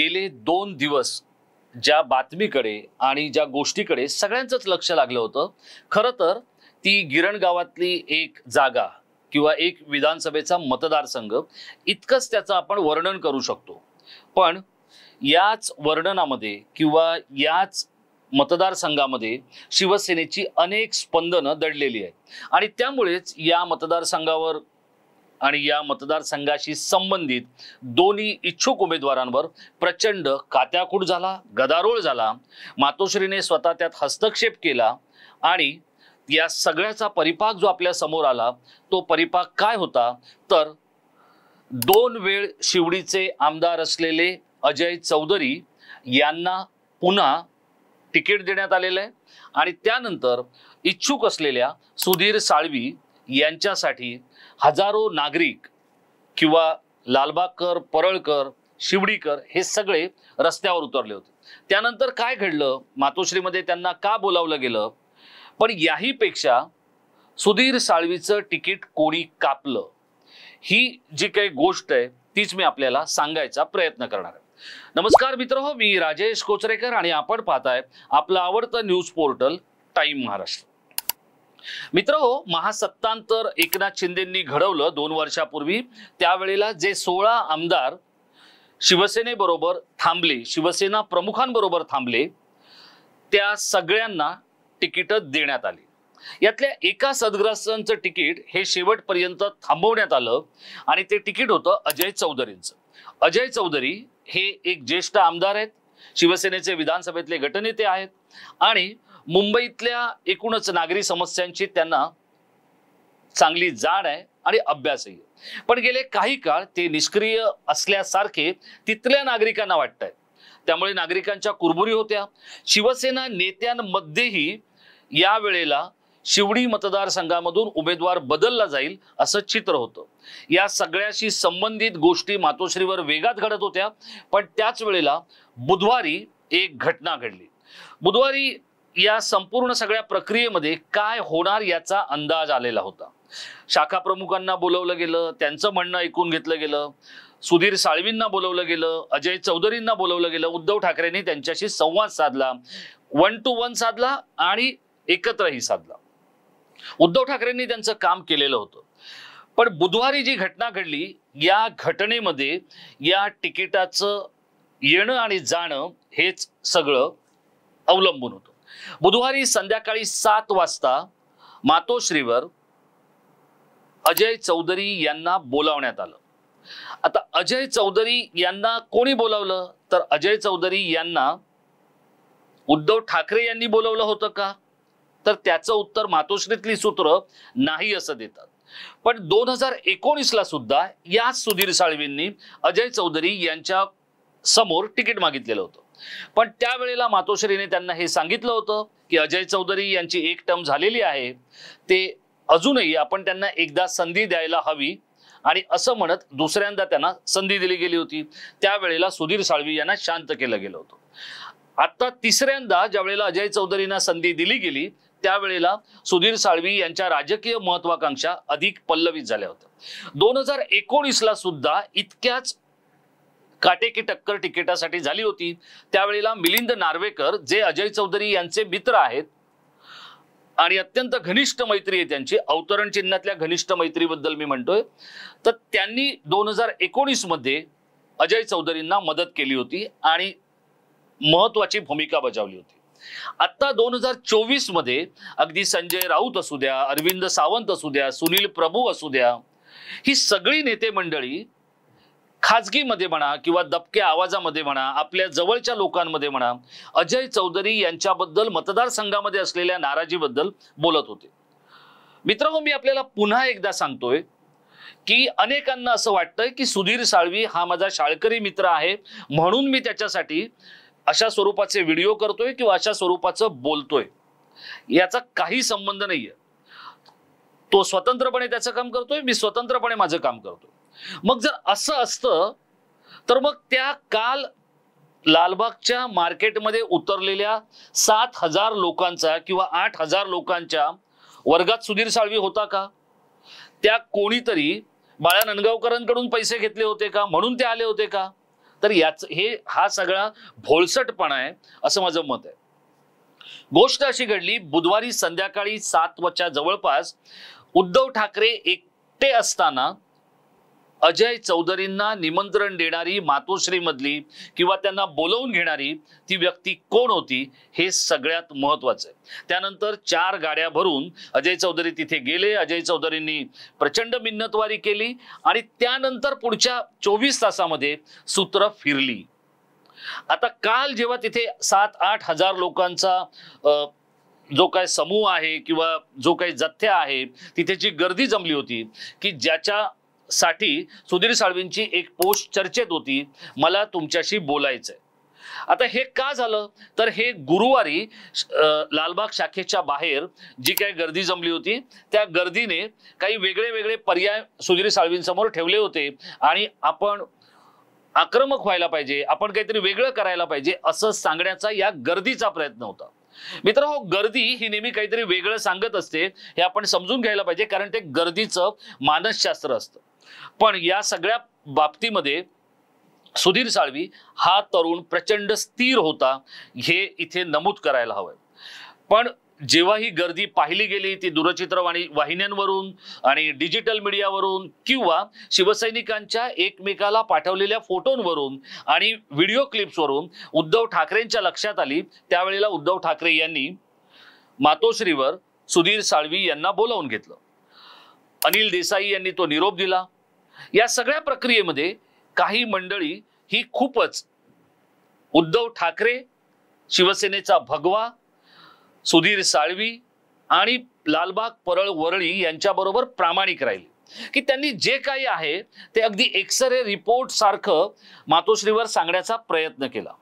गेले दोन दिवस ज्या बातमीकडे आणि ज्या गोष्टीकडे सगळ्यांचंच लक्ष लागलं होतं खरं तर ती गिरण गावातली एक जागा किंवा एक विधानसभेचा मतदारसंघ इतकंच त्याचं आपण वर्णन करू शकतो पण याच वर्णनामध्ये किंवा याच मतदारसंघामध्ये शिवसेनेची अनेक स्पंदनं दडलेली आहेत आणि त्यामुळेच या मतदारसंघावर आणि या मतदारसंघाशी संबंधित दोन्ही इच्छुक उमेदवारांवर प्रचंड कात्याकूट झाला गदारोळ झाला मातोश्रीने स्वतः त्यात हस्तक्षेप केला आणि या सगळ्याचा परिपाक जो आपल्या समोर आला तो परिपाक काय होता तर दोन वेळ शिवडीचे आमदार असलेले अजय चौधरी यांना पुन्हा तिकीट देण्यात आलेलं आहे आणि त्यानंतर इच्छुक असलेल्या सुधीर साळवी यांच्यासाठी हजारो नागरिक किंवा लालबागकर परळकर शिवडीकर हे सगळे रस्त्यावर उतरले होते त्यानंतर काय घडलं मातोश्रीमध्ये त्यांना का बोलावलं गेलं पण याहीपेक्षा सुधीर साळवीचं तिकीट कोणी कापलं ही जी काही गोष्ट आहे तीच मी आपल्याला सांगायचा प्रयत्न करणार आहे नमस्कार मित्र हो मी राजेश कोचरेकर आणि आपण पाहताय आपलं आवडतं न्यूज पोर्टल टाईम महाराष्ट्र मित्र हो महासत्तांतर एकनाथ शिंदेंनी घडवलं दोन वर्षापूर्वी त्यावेळेला जे सोळा आमदार शिवसेनेबरोबर थांबले शिवसेना प्रमुखांबरोबर थांबले त्या सगळ्यांना तिकीट देण्यात आली यातल्या एका सदग्रस्तांचं तिकीट हे शेवटपर्यंत थांबवण्यात आलं आणि ते तिकीट होतं अजय चौधरींचं अजय चौधरी हे एक ज्येष्ठ आमदार आहेत शिवसेनेचे विधानसभेतले गटनेते आहेत आणि मुंबईतल्या एकूणच नागरी समस्यांची त्यांना चांगली जाण आहे आणि अभ्यासही पण गेले काही काळ ते निष्क्रिय असल्यासारखे तिथल्या नागरिकांना वाटत आहेत त्यामुळे नागरिकांच्या कुरबुरी होत्या शिवसेना नेत्यांमध्येही या वेळेला शिवडी मतदारसंघामधून उमेदवार बदलला जाईल असं चित्र होतं या सगळ्याशी संबंधित गोष्टी मातोश्रीवर वेगात घडत होत्या पण त्याच वेळेला बुधवारी एक घटना घडली बुधवारी या संपूर्ण सगळ्या प्रक्रियेमध्ये काय होणार याचा अंदाज आलेला होता शाखा प्रमुखांना बोलवलं गेलं त्यांचं म्हणणं ऐकून घेतलं गेलं सुधीर साळवींना बोलवलं गेलं अजय चौधरींना बोलवलं गेलं उद्धव ठाकरेंनी त्यांच्याशी संवाद साधला वन टू वन साधला आणि एकत्रही साधला उद्धव ठाकरेंनी त्यांचं काम केलेलं होतं पण बुधवारी जी घटना घडली या घटनेमध्ये या तिकिटाचं येणं आणि जाणं हेच सगळं अवलंबून होतं बुधवारी संध्याकाळी सात वाजता मातोश्रीवर अजय चौधरी यांना बोलावण्यात आलं आता अजय चौधरी यांना कोणी बोलावलं तर अजय चौधरी यांना उद्धव ठाकरे यांनी बोलवलं होतं का तर त्याचं उत्तर मातोश्रीतली सूत्र नाही असं देतात पण दोन हजार एकोणीसला सुद्धा या सुधीर साळवींनी अजय चौधरी यांच्या समोर तिकीट मागितलेलं होतं पण त्यावेळेला मातोश्रीने त्यांना हे सांगितलं होतं की अजय चौधरी यांची एक टर्म झालेली आहे ते अजूनही आपण त्यांना एकदा संधी द्यायला हवी आणि असं म्हणत दुसऱ्यांदा त्यांना संधी दिली गेली होती त्यावेळेला सुधीर साळवी यांना शांत केलं गेलं होतं आता तिसऱ्यांदा ज्या वेळेला अजय चौधरींना संधी दिली गेली त्यावेळेला सुधीर साळवी यांच्या राजकीय महत्वाकांक्षा अधिक पल्लवित झाल्या होत्या दोन हजार एकोणीसला सुद्धा इतक्याच काटे की टक्कर तिकिटासाठी झाली होती त्यावेळेला मिलिंद नार्वेकर जे अजय चौधरी यांचे मित्र आहेत आणि अत्यंत घनिष्ठ मैत्री आहे त्यांची अवतरण चिन्हातल्या घनिष्ठ मैत्रीबद्दल मी म्हणतोय तर त्यांनी दोन हजार एकोणीसमध्ये मध्ये अजय चौधरींना मदत केली होती आणि महत्वाची भूमिका बजावली होती आत्ता दोन हजार चोवीस मध्ये अगदी संजय राऊत असू द्या अरविंद सावंत असू द्या सुनील प्रभू असू द्या ही सगळी नेते मंडळी खाजगीमध्ये म्हणा किंवा दबक्या आवाजामध्ये म्हणा आपल्या जवळच्या लोकांमध्ये म्हणा अजय चौधरी यांच्याबद्दल मतदारसंघामध्ये असलेल्या नाराजीबद्दल बोलत होते मित्रांनो मी आपल्याला पुन्हा एकदा सांगतोय की अनेकांना असं वाटतंय की सुधीर साळवी हा माझा शाळकरी मित्र आहे म्हणून मी त्याच्यासाठी अशा स्वरूपाचे व्हिडिओ करतोय किंवा अशा स्वरूपाचं बोलतोय याचा काही संबंध नाहीये तो स्वतंत्रपणे त्याचं काम करतोय मी स्वतंत्रपणे माझं काम करतोय मग जर असं असतं तर मग त्या काल लालबागच्या मार्केटमध्ये उतरलेल्या सात हजार लोकांचा किंवा आठ हजार लोकांच्या वर्गात सुधीर साळवी होता का त्या कोणीतरी बाळा नंदगावकरांकडून पैसे घेतले होते का म्हणून ते आले होते का तर याच हे हा सगळा भोळसटपणा आहे असं माझं मत आहे गोष्ट अशी घडली बुधवारी संध्याकाळी सात वाजच्या जवळपास उद्धव ठाकरे एकटे असताना अजय चौधरींना निमंत्रण देणारी मातोश्रीमधली किंवा त्यांना बोलवून घेणारी ती व्यक्ती कोण होती हे सगळ्यात महत्वाचं आहे त्यानंतर चार गाड्या भरून अजय चौधरी तिथे गेले अजय चौधरींनी प्रचंड मिन्नतवारी केली आणि त्यानंतर पुढच्या चोवीस तासामध्ये सूत्र फिरली आता काल जेव्हा तिथे सात आठ हजार लोकांचा जो काय समूह आहे किंवा जो काही जथ्या आहे तिथे जी गर्दी जमली होती की ज्याच्या साठी सुधीर साळवींची एक पोस्ट चर्चेत होती मला तुमच्याशी बोलायचंय आता हे का झालं तर हे गुरुवारी लालबाग शाखेच्या बाहेर जी काही गर्दी जमली होती त्या गर्दीने काही वेगळे वेगळे पर्याय सुधीर साळवींसमोर ठेवले होते आणि आपण आक्रमक व्हायला पाहिजे आपण काहीतरी वेगळं करायला पाहिजे असं सांगण्याचा या गर्दीचा प्रयत्न होता मित्र हो गर्दी ही नेहमी काहीतरी वेगळं सांगत असते हे आपण समजून घ्यायला पाहिजे कारण ते गर्दीचं मानसशास्त्र असतं पण या सगळ्या बाबतीमध्ये सुधीर साळवी हा तरुण प्रचंड स्थिर होता हे इथे नमूद करायला हवं पण जेव्हा ही गर्दी पाहिली गेली ती दूरचित्रवाणी वाहिन्यांवरून आणि डिजिटल मीडियावरून किंवा शिवसैनिकांच्या एकमेकाला पाठवलेल्या फोटोंवरून आणि व्हिडिओ क्लिप्सवरून उद्धव ठाकरेंच्या लक्षात आली त्यावेळेला उद्धव ठाकरे यांनी मातोश्रीवर सुधीर साळवी यांना बोलावून घेतलं अनिल देसाई यांनी तो निरोप दिला या सगळ्या प्रक्रियेमध्ये काही मंडळी ही खूपच उद्धव ठाकरे शिवसेनेचा भगवा सुधीर साळवी आणि लालबाग परळ वरळी यांच्याबरोबर प्रामाणिक राहिले की त्यांनी जे काही आहे ते अगदी एक्सरे रिपोर्ट सारखं मातोश्रीवर सांगण्याचा प्रयत्न केला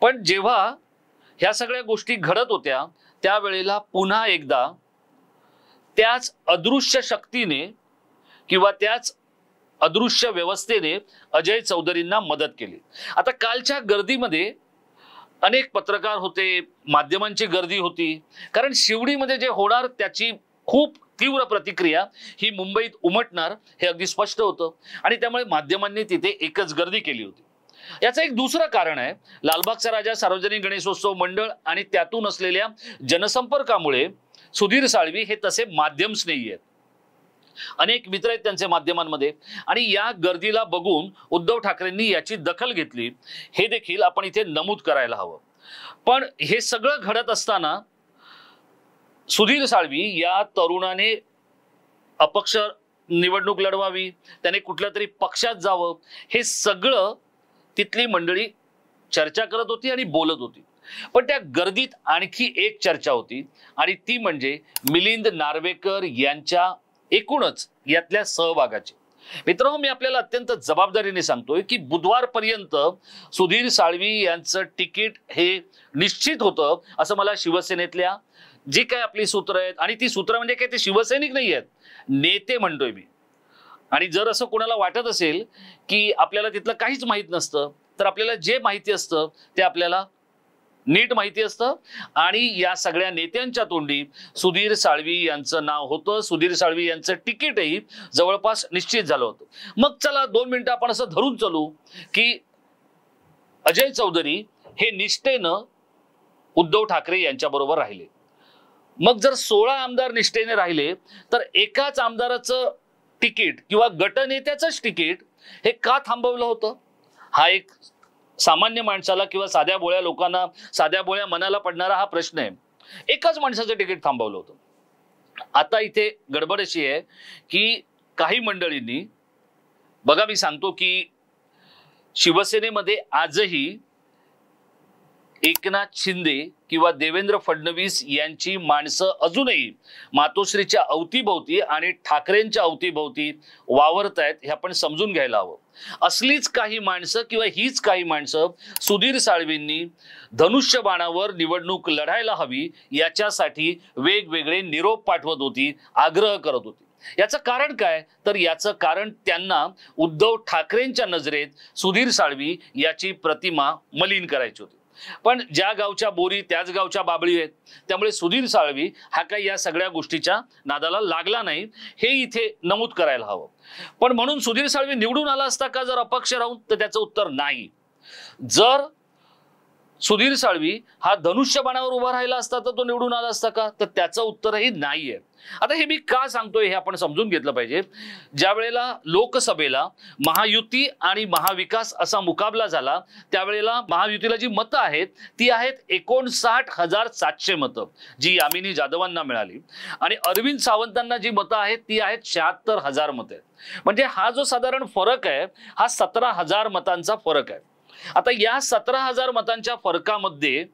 पण जेव्हा ह्या सगळ्या गोष्टी घडत होत्या त्यावेळेला पुन्हा एकदा त्याच अदृश्य शक्तीने किंवा त्याच अदृश्य व्यवस्थेने अजय चौधरींना मदत केली आता कालच्या गर्दीमध्ये अनेक पत्रकार होते माध्यमांची गर्दी होती कारण शिवडीमध्ये जे होणार त्याची खूप तीव्र प्रतिक्रिया ही मुंबईत उमटणार हे अगदी स्पष्ट होतं आणि त्यामुळे माध्यमांनी तिथे एकच गर्दी केली होती याचं एक दुसरं कारण आहे लालबागचा राजा सार्वजनिक गणेशोत्सव मंडळ आणि त्यातून असलेल्या जनसंपर्कामुळे सुधीर साळवी हे तसे माध्यम स्नेही आहेत अनेक मित्र आहेत त्यांच्या माध्यमांमध्ये आणि या गर्दीला बघून उद्धव ठाकरेंनी याची दखल घेतली हे देखील आपण इथे नमूद करायला हवं पण हे सगळं घडत असताना सुधीर साळवी या तरुणाने अपक्ष निवडणूक लढवावी त्याने कुठल्या तरी पक्षात जावं हे सगळं तिथली मंडळी चर्चा करत होती आणि बोलत होती पण त्या गर्दीत आणखी एक चर्चा होती आणि ती म्हणजे मिलिंद नार्वेकर यांच्या एकूणच यातल्या सहभागाचे मित्रांनो मी आपल्याला अत्यंत जबाबदारीने सांगतोय की बुधवारपर्यंत सुधीर साळवी यांचं तिकीट हे निश्चित होतं असं मला शिवसेनेतल्या जी काय आपली सूत्र आहेत आणि ती सूत्र म्हणजे काय ते शिवसैनिक नाही आहेत नेते म्हणतोय मी आणि जर असं कोणाला वाटत असेल की आपल्याला तिथलं काहीच माहीत नसतं तर आपल्याला जे माहिती असतं ते आपल्याला नीट माहिती असतं आणि या सगळ्या नेत्यांच्या तोंडी सुधीर साळवी यांचं नाव होतं सुधीर साळवी यांचं तिकीटही जवळपास निश्चित झालं होतं मग चला दोन मिनिटं आपण असं धरून चलू की अजय चौधरी हे निष्ठेनं उद्धव ठाकरे यांच्याबरोबर राहिले मग जर सोळा आमदार निष्ठेने राहिले तर एकाच आमदाराचं तिकीट किंवा गटनेत्याचंच तिकीट हे का थांबवलं होतं हा एक सामान्य माणसाला किंवा साध्या बोळ्या लोकांना साध्या बोळ्या मनाला पडणारा हा प्रश्न आहे एकाच माणसाचं तिकीट थांबवलं होतं आता इथे गडबड अशी आहे की काही मंडळींनी बघा मी सांगतो की शिवसेनेमध्ये आजही एकनाथ शिंदे किंवा देवेंद्र फडणवीस यांची माणसं अजूनही मातोश्रीच्या अवतीभोवती आणि ठाकरेंच्या अवतीभोवती वावरत आहेत हे आपण समजून घ्यायला हवं असलीच काही माणसं किंवा हीच काही माणसं सुधीर साळवींनी धनुष्य बाणावर निवडणूक लढायला हवी याच्यासाठी वेगवेगळे निरोप पाठवत होती आग्रह करत होती याचं कारण काय तर याचं कारण त्यांना उद्धव ठाकरेंच्या नजरेत सुधीर साळवी याची प्रतिमा मलिन करायची होती पण ज्या गावच्या बोरी त्याच गावच्या बाबळी आहेत त्यामुळे सुधीर साळवी हा काही या सगळ्या गोष्टीच्या नादाला लागला नाही हे इथे नमूद करायला हवं पण म्हणून सुधीर साळवी निवडून आला असता का जर अपक्ष राहून तर त्याचं उत्तर नाही जर सुधीर साळवी हा धनुष्यबाणावर उभा राहिला असता तर तो निवडून आला असता का तर त्याचं उत्तरही नाहीये आता हे मी का सांगतोय हे आपण समजून घेतलं पाहिजे ज्या वेळेला लोकसभेला महायुती आणि महाविकास असा मुकाबला झाला त्यावेळेला महायुतीला जी मतं आहेत ती आहेत एकोणसाठ हजार सातशे मतं जी यामिनी जाधवांना मिळाली आणि अरविंद सावंतांना जी मतं आहेत ती आहेत शहात्तर हजार मतं म्हणजे हा जो साधारण फरक आहे हा सतरा हजार मतांचा फरक आहे आता या सतरा हजार मतांच्या फरकामध्ये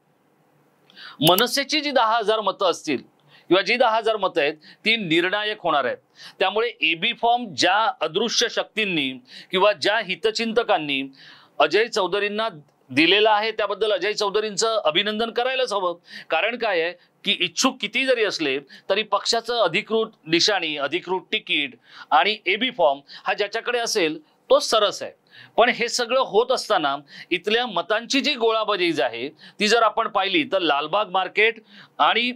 मनसेची जी दहा हजार मतं असतील किंवा जी दहा हजार मतं आहेत ती निर्णायक होणार आहेत त्यामुळे एबी फॉर्म ज्या अदृश्य शक्तींनी किंवा ज्या हितचिंतकांनी अजय चौधरींना दिलेला आहे त्याबद्दल अजय चौधरींचं अभिनंदन करायलाच हवं कारण काय आहे की इच्छुक किती जरी असले तरी पक्षाचं अधिकृत निशाणी अधिकृत तिकीट आणि एबी फॉर्म हा ज्याच्याकडे असेल तो सरस आहे पण हे सगळं होत असताना इथल्या मतांची जी गोळाबाजी आहे ती जर आपण पाहिली तर लालबाग मार्केट आणि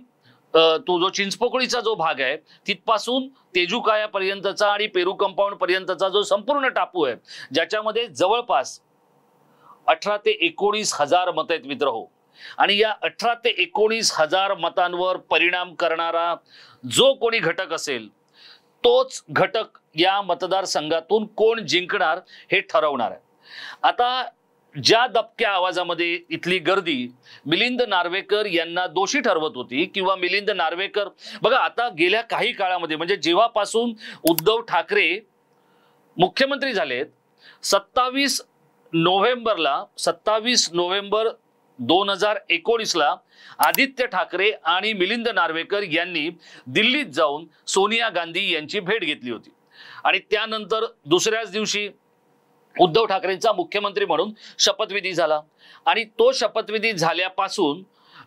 तो जो चिंचपोकळीचा जो भाग आहे तिथपासून तेजुकायापर्यंतचा आणि पेरू कंपाऊंड पर्यंतचा जो संपूर्ण टापू आहे ज्याच्यामध्ये जवळपास अठरा ते एकोणीस हजार मत आहेत मित्र हो आणि या अठरा ते एकोणीस हजार मतांवर परिणाम करणारा जो कोणी घटक असेल तोच घटक या मतदारसंघातून कोण जिंकणार हे ठरवणार आहे आता ज्या दबक्या आवाजामध्ये इथली गर्दी मिलिंद नार्वेकर यांना दोषी ठरवत होती किंवा मिलिंद नार्वेकर बघा आता गेल्या काही काळामध्ये म्हणजे जेव्हापासून उद्धव ठाकरे मुख्यमंत्री झालेत सत्तावीस नोव्हेंबरला सत्तावीस नोव्हेंबर दोन हजार एकोणीसला आदित्य ठाकरे आणि मिलिंद नार्वेकर यांनी दिल्लीत जाऊन सोनिया गांधी यांची भेट घेतली होती आणि त्यानंतर दुसऱ्याच दिवशी उद्धव ठाकरेंचा मुख्यमंत्री म्हणून शपथविधी झाला आणि तो शपथविधी झाल्यापासून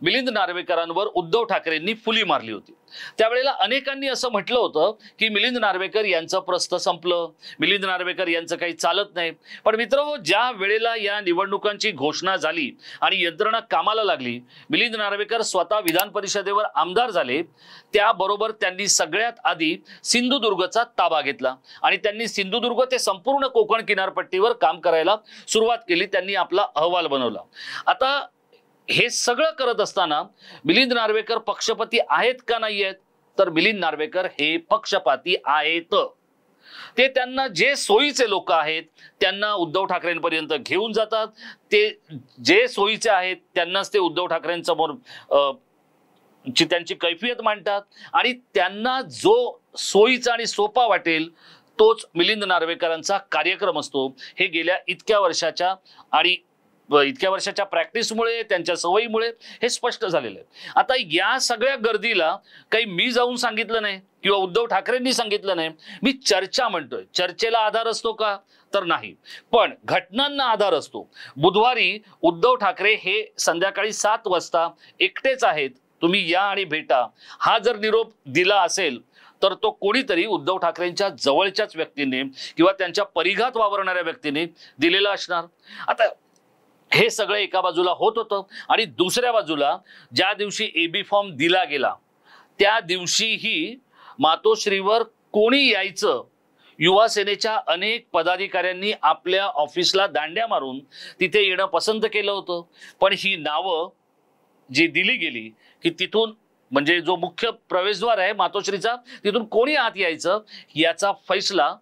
मिलिंद नार्वेकरांवर उद्धव ठाकरेंनी फुली मारली होती त्यावेळेला अनेकांनी असं म्हटलं होतं की मिलिंद नार्वेकर यांचं प्रस्थ संपलं मिलिंद नार्वेकर यांचं काही चालत नाही पण मित्र ज्या वेळेला या निवडणुकांची घोषणा झाली आणि यंत्रणा कामाला लागली मिलिंद नार्वेकर स्वतः विधान परिषदेवर आमदार झाले त्याबरोबर त्यांनी सगळ्यात आधी सिंधुदुर्गचा ताबा घेतला आणि त्यांनी सिंधुदुर्ग ते संपूर्ण कोकण किनारपट्टीवर काम करायला सुरुवात केली त्यांनी आपला अहवाल बनवला आता हे सगळं करत असताना मिलिंद नार्वेकर पक्षपाती आहेत का नाही आहेत तर मिलिंद नार्वेकर हे पक्षपाती आहेत ते त्यांना जे सोयीचे लोक आहेत त्यांना उद्धव ठाकरेंपर्यंत घेऊन जातात ते जे सोयीचे आहेत त्यांनाच ते उद्धव ठाकरेंसमोर ची त्यांची कैफियत मांडतात आणि त्यांना जो सोयीचा आणि सोपा वाटेल तोच मिलिंद नार्वेकरांचा कार्यक्रम असतो हे गेल्या इतक्या वर्षाच्या आणि इतक्या वर्षाच्या प्रॅक्टिसमुळे त्यांच्या सवयीमुळे हे स्पष्ट झालेलं आहे आता या सगळ्या गर्दीला काही मी जाऊन सांगितलं नाही किंवा उद्धव ठाकरेंनी सांगितलं नाही मी चर्चा म्हणतोय चर्चेला आधार असतो का तर नाही पण घटनांना आधार असतो बुधवारी उद्धव ठाकरे हे संध्याकाळी सात वाजता एकटेच आहेत तुम्ही या आणि भेटा हा जर निरोप दिला असेल तर तो कोणीतरी उद्धव ठाकरेंच्या जवळच्याच व्यक्तीने किंवा त्यांच्या परिघात वावरणाऱ्या व्यक्तीने दिलेला असणार आता हे सगळं एका बाजूला होत होतं आणि दुसऱ्या बाजूला ज्या दिवशी ए बी फॉर्म दिला गेला त्या दिवशीही मातोश्रीवर कोणी यायचं युवा सेनेच्या अनेक पदाधिकाऱ्यांनी आपल्या ऑफिसला दांड्या मारून तिथे येणं पसंत केलं होतं पण ही नावं जी दिली गेली की तिथून म्हणजे जो मुख्य प्रवेशद्वार आहे मातोश्रीचा तिथून कोणी आत यायचं याचा फैसला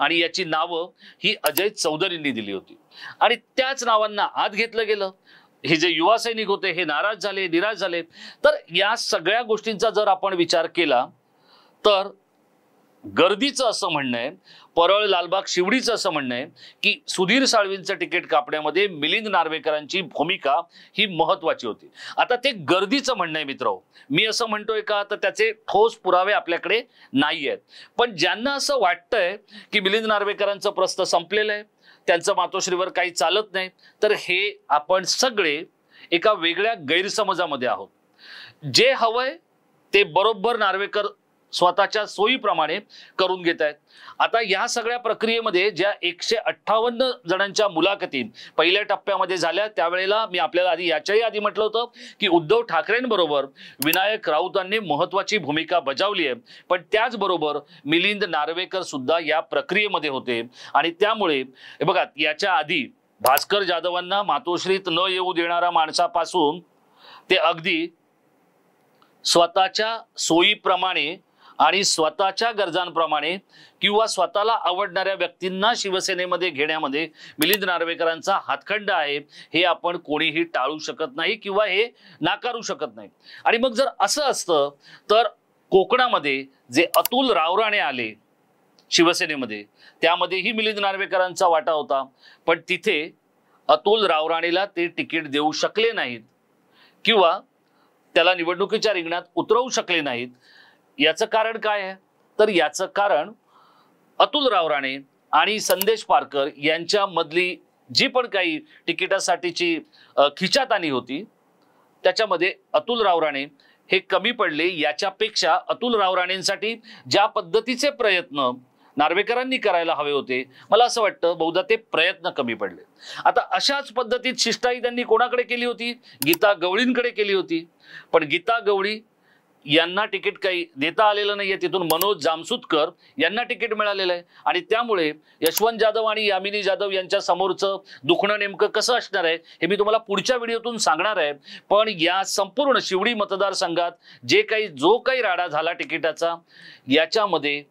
आणि याची नावं ही अजय चौधरींनी दिली होती आणि त्याच नावांना आत घेतलं गेलं हे जे युवा सैनिक होते हे नाराज झाले निराश झाले तर या सगळ्या गोष्टींचा जर आपण विचार केला तर गर्दीचं असं म्हणणं आहे परळ लालबाग शिवडीचं असं म्हणणं आहे की सुधीर साळवींचं तिकीट कापण्यामध्ये मिलिंद नार्वेकरांची भूमिका ही महत्वाची होती आता ते गर्दीचं म्हणणं आहे मित्र मी असं म्हणतोय का तर त्याचे ठोस पुरावे आपल्याकडे नाही आहेत पण ज्यांना असं वाटतंय की मिलिंद नार्वेकरांचं प्रस्त संपलेलं आहे त्यांचं मातोश्रीवर काही चालत नाही तर हे आपण सगळे एका वेगळ्या गैरसमजामध्ये आहोत जे हवंय ते बरोबर नार्वेकर स्वतःच्या सोयीप्रमाणे करून घेत आहेत आता या सगळ्या प्रक्रियेमध्ये ज्या एकशे अठ्ठावन्न जणांच्या मुलाखती पहिल्या टप्प्यामध्ये झाल्या त्यावेळेला मी आपल्याला आधी याच्याही आधी म्हटलं होतं की उद्धव ठाकरेंबरोबर विनायक राऊतांनी महत्वाची भूमिका बजावली आहे पण त्याचबरोबर मिलिंद नार्वेकर सुद्धा या प्रक्रियेमध्ये होते आणि त्यामुळे बघा याच्या आधी भास्कर जाधवांना मातोश्रीत न येऊ देणाऱ्या माणसापासून ते अगदी स्वतःच्या सोयीप्रमाणे आणि स्वतःच्या गरजांप्रमाणे किंवा स्वतःला आवडणाऱ्या व्यक्तींना शिवसेनेमध्ये घेण्यामध्ये मिलिंद नार्वेकरांचा हातखंड आहे हे आपण कोणीही टाळू शकत नाही किंवा हे नाकारू शकत नाही आणि मग जर असं असतं तर कोकणामध्ये जे अतुल रावराणे आले शिवसेनेमध्ये त्यामध्येही मिलिंद नार्वेकरांचा वाटा होता पण तिथे अतुल रावराणेला ते तिकीट देऊ शकले नाहीत किंवा त्याला निवडणुकीच्या रिंगणात उतरवू शकले नाहीत याचं कारण काय आहे तर याचं कारण अतुल राव राणे आणि संदेश पारकर यांच्या मधली जी पण काही तिकिटासाठीची खिचातानी होती त्याच्यामध्ये अतुल राव राणे हे कमी पडले याच्यापेक्षा अतुल राव राणेंसाठी ज्या पद्धतीचे प्रयत्न नार्वेकरांनी करायला हवे होते मला असं वाटतं बहुधा ते प्रयत्न कमी पडले आता अशाच पद्धतीत शिष्टाई त्यांनी कोणाकडे केली होती गीता गवळींकडे केली होती पण गीता गवळी यांना तिकीट काही देता आलेलं नाही आहे तिथून मनोज जामसुतकर यांना तिकीट मिळालेलं आहे आणि त्यामुळे यशवंत जाधव आणि यामिनी जाधव यांच्या समोरचं दुखणं नेमकं कसं असणार आहे हे मी तुम्हाला पुढच्या व्हिडिओतून सांगणार आहे पण या संपूर्ण शिवडी मतदारसंघात जे काही जो काही राडा झाला तिकिटाचा याच्यामध्ये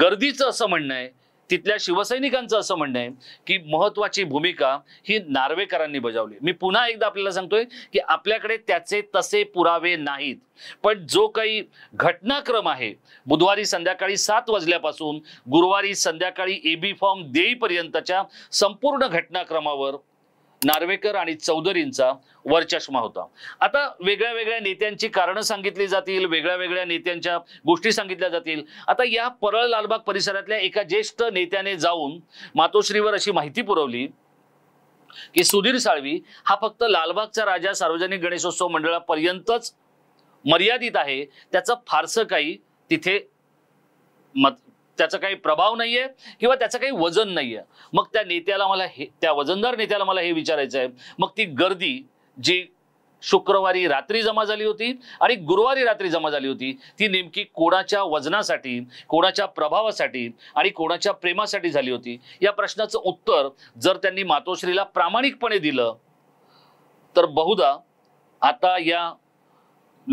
गर्दीचं असं म्हणणं आहे तिथल्या शिवसैनिकांचं असं म्हणणं आहे की महत्वाची भूमिका ही नार्वेकरांनी बजावली मी पुन्हा एकदा आपल्याला सांगतोय की आपल्याकडे त्याचे तसे पुरावे नाहीत पण जो काही घटनाक्रम आहे बुधवारी संध्याकाळी सात वाजल्यापासून गुरुवारी संध्याकाळी एबी फॉर्म देईपर्यंतच्या संपूर्ण घटनाक्रमावर नार्वेकर आणि चौधरींचा वरचष्मा होता आता वेगळ्या वेगळ्या नेत्यांची कारणं सांगितली जातील वेगळ्या वेगळ्या नेत्यांच्या गोष्टी सांगितल्या जातील आता या परळ लालबाग परिसरातल्या एका ज्येष्ठ नेत्याने जाऊन मातोश्रीवर अशी माहिती पुरवली की सुधीर साळवी हा फक्त लालबागचा राजा सार्वजनिक गणेशोत्सव मंडळापर्यंतच मर्यादित आहे त्याचं फारसं काही तिथे मत त्याचा काही प्रभाव नाही आहे किंवा त्याचं काही वजन नाही आहे मग त्या नेत्याला मला हे त्या वजनदार नेत्याला मला हे विचारायचं आहे मग ती गर्दी जी शुक्रवारी रात्री जमा झाली होती आणि गुरुवारी रात्री जमा झाली होती ती नेमकी कोणाच्या वजनासाठी कोणाच्या प्रभावासाठी आणि कोणाच्या प्रेमासाठी झाली होती या प्रश्नाचं उत्तर जर त्यांनी मातोश्रीला प्रामाणिकपणे दिलं तर बहुधा आता या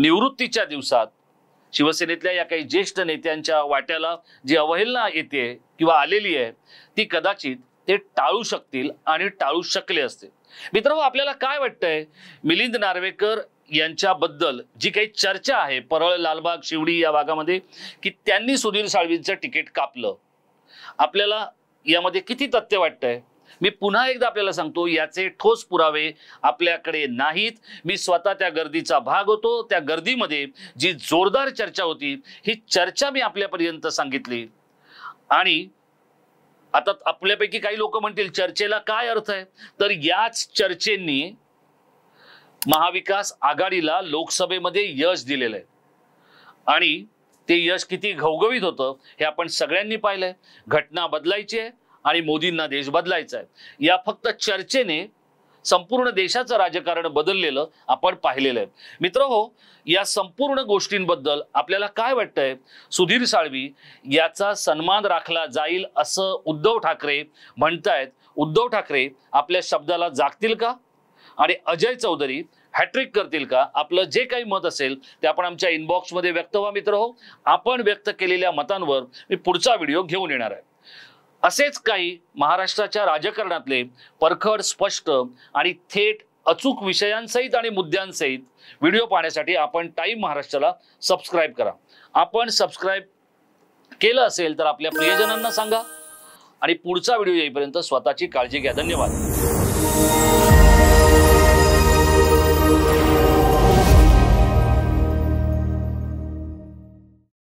निवृत्तीच्या दिवसात शिवसेनेतल्या या काही ज्येष्ठ नेत्यांच्या वाट्याला जी अवहेलना येते किंवा आलेली आहे ती कदाचित ते टाळू शकतील आणि टाळू शकले असते मित्रांनो आपल्याला काय वाटतंय मिलिंद नार्वेकर यांच्याबद्दल जी काही चर्चा आहे परळ लालबाग शिवडी या भागामध्ये की त्यांनी सुधीर साळवींचं तिकीट कापलं आपल्याला यामध्ये किती तथ्य वाटतंय मी पुन्हा एकदा आपल्याला सांगतो याचे ठोस पुरावे आपल्याकडे नाहीत मी स्वतः त्या गर्दीचा भाग होतो त्या गर्दीमध्ये जी जोरदार चर्चा होती ही चर्चा मी आपल्यापर्यंत सांगितली आणि आता आपल्यापैकी काही लोक म्हणतील चर्चेला काय अर्थ आहे तर याच चर्चेंनी महाविकास आघाडीला लोकसभेमध्ये यश दिलेलं आहे आणि ते यश किती घवघवीत होतं हे आपण सगळ्यांनी पाहिलंय घटना बदलायची आहे आणि मोदींना देश बदलायचा आहे या फक्त चर्चेने संपूर्ण देशाचं राजकारण बदललेलं आपण पाहिलेलं आहे मित्र हो या संपूर्ण गोष्टींबद्दल आपल्याला काय वाटतंय सुधीर साळवी याचा सन्मान राखला जाईल असं उद्धव ठाकरे म्हणतायत उद्धव ठाकरे आपल्या शब्दाला जागतील का आणि अजय चौधरी हॅट्रिक करतील का आपलं जे काही मत असेल ते आपण आमच्या इनबॉक्समध्ये व्यक्त व्हा मित्र हो आपण व्यक्त केलेल्या मतांवर मी पुढचा व्हिडिओ घेऊन येणार आहे असेच काही महाराष्ट्राच्या राजकारणातले परखड स्पष्ट आणि थेट अचूक विषयांसहित आणि मुद्द्यांसहित व्हिडिओ पाहण्यासाठी आपण टाईम महाराष्ट्राला सबस्क्राईब करा आपण सबस्क्राईब केलं असेल तर आपल्या प्रियजनांना सांगा आणि पुढचा व्हिडिओ येईपर्यंत स्वतःची काळजी घ्या धन्यवाद